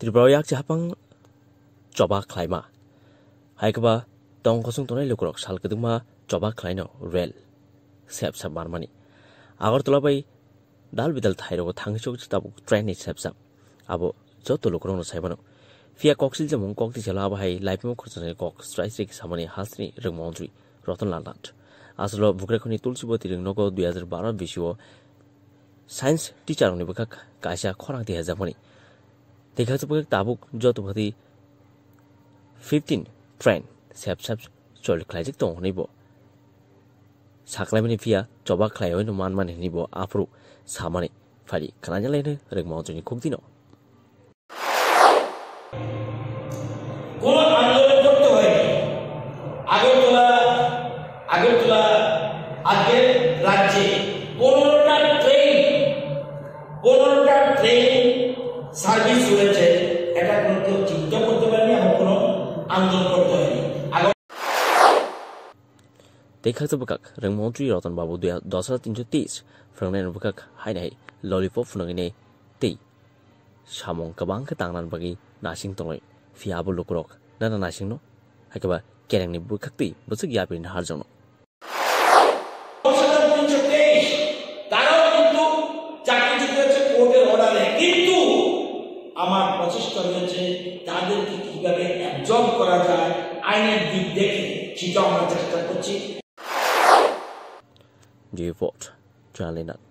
ত্রিপুরা ইয়াক হাপাং চবা খ্লাইমা হাইকবা টং কসং তনাই লোকরক সালকেদুমা চবা খ্লাইন rail shape সাপ মারমানি আগরতলা বাই দাল বিদাল থাইরগো থাংসক তাবুক ট্রেন সেপ সাপ আবো যত লোকরং সাইবানো ফিয়া কক্সিল যেমন কক দিছে লাভ হাই লাইফমো খরচানি কক স্ট্রাইসিক সামানি হাসনি রেমন্ত্রী রতনলাল নাথ আসল ভুকরেখনি তুলসীবতী রিংনগ দুই হাজার বারো বিশ সায়েন্স টিচার অনিবেখা কাইসা খরাং দিয়ে যাবনি 대가족의 따북 저도버디 15 friend sap sap chol khlajik tong nibo sakla mini pia choba khlayo no man man nibo afru samani phari khanajal ne reg mo joni khuk dino কোন আন্দোলন করতে হয়নি আগরতলা আগরতলা আজকের রাজ্যে পনেরোটা ট্রেন পনেরোটা ট্রেন সার্ভিস রয়েছে এটা কোনো কেউ চিন্তা করতে পারেনি এবং কোনো আন্দোলন করতে হয়নি देखाच बुकाक रंगमंत्री रतन बाबू दुया दस हजार তিনশো তেইশ ফ্রাংনাইন বুকাক হাই নাই ললিপপ ফুনগিনে তেই সামং কাবাংকে তাংনান বাগি নাসিং তঙই ফিয়াবো লোকরক নানা নাসিং ন একেবারে কেরেংনি বুকাক তেই বসে গিয়াপিন হার জন্য সংস্কার রয়েছে তাদেরকে কিভাবে অ্যাবজর্ব করা যায় আইনের দিক দেখে সেটাও আমরা চেষ্টা করছি জি ভোট জানি না